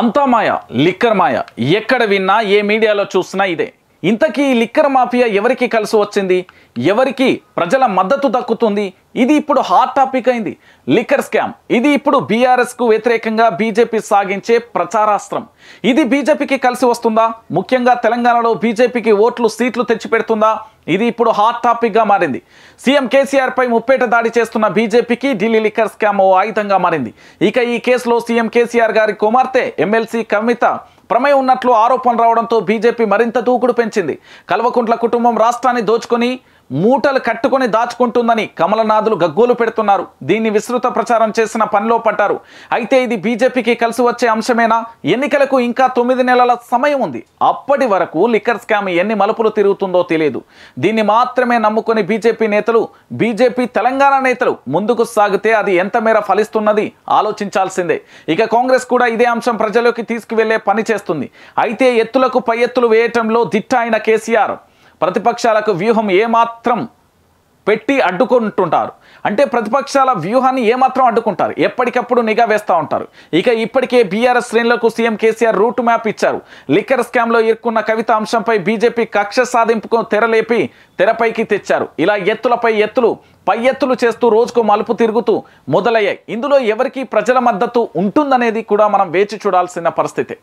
అంతా మాయ లిక్కర్ మాయ ఎక్కడ విన్నా ఏ మీడియాలో చూసినా ఇదే ఇంతకీ లిక్కర్ మాఫియా ఎవరికి కలిసి వచ్చింది ఎవరికి ప్రజల మద్దతు దక్కుతుంది ఇది ఇప్పుడు హాట్ టాపిక్ అయింది లిక్కర్ స్కామ్ ఇది ఇప్పుడు బీఆర్ఎస్కు వ్యతిరేకంగా బీజేపీ సాగించే ప్రచారాస్త్రం ఇది బీజేపీకి కలిసి వస్తుందా ముఖ్యంగా తెలంగాణలో బీజేపీకి ఓట్లు సీట్లు తెచ్చిపెడుతుందా ఇది ఇప్పుడు హాట్ టాపిక్గా మారింది సీఎం కేసీఆర్పై ముప్పేట దాడి చేస్తున్న బీజేపీకి ఢిల్లీ లిక్కర్ స్కామ్ ఓ ఆయుధంగా మారింది ఇక ఈ కేసులో సీఎం కేసీఆర్ గారి కుమార్తె ఎమ్మెల్సీ కవిత ప్రమేయం ఉన్నట్లు ఆరోపణలు రావడంతో బీజేపీ మరింత దూకుడు పెంచింది కల్వకుంట్ల కుటుంబం రాష్ట్రాన్ని దోచుకొని మూటలు కట్టుకొని దాచుకుంటుందని కమలనాథులు గగ్గోలు పెడుతున్నారు దీన్ని విస్తృత ప్రచారం చేసిన పనిలో పడ్డారు అయితే ఇది బీజేపీకి కలిసి వచ్చే అంశమేనా ఎన్నికలకు ఇంకా తొమ్మిది నెలల సమయం ఉంది అప్పటి వరకు లిక్కర్ స్కామ్ ఎన్ని మలుపులు తిరుగుతుందో తెలియదు దీన్ని మాత్రమే నమ్ముకుని బీజేపీ నేతలు బీజేపీ తెలంగాణ నేతలు ముందుకు సాగితే అది ఎంత మేర ఫలిస్తున్నది ఆలోచించాల్సిందే ఇక కాంగ్రెస్ కూడా ఇదే అంశం ప్రజలోకి తీసుకువెళ్లే పని చేస్తుంది అయితే ఎత్తులకు పై ఎత్తులు వేయటంలో దిట్ట ఆయన కేసీఆర్ ప్రతిపక్షాలకు వ్యూహం ఏమాత్రం పెట్టి అడ్డుకుంటుంటారు అంటే ప్రతిపక్షాల వ్యూహాన్ని ఏమాత్రం అడ్డుకుంటారు ఎప్పటికప్పుడు నిఘా వేస్తూ ఉంటారు ఇక ఇప్పటికే బీఆర్ఎస్ శ్రేణులకు సీఎం కేసీఆర్ రూట్ మ్యాప్ ఇచ్చారు లిక్కర్ స్కామ్లో ఇరుక్కున్న కవిత అంశంపై బీజేపీ కక్ష సాధింపుకు తెరలేపి తెరపైకి తెచ్చారు ఇలా ఎత్తులపై ఎత్తులు పై ఎత్తులు చేస్తూ రోజుకు మలుపు తిరుగుతూ మొదలయ్యాయి ఇందులో ఎవరికి ప్రజల మద్దతు ఉంటుందనేది కూడా మనం వేచి చూడాల్సిన పరిస్థితి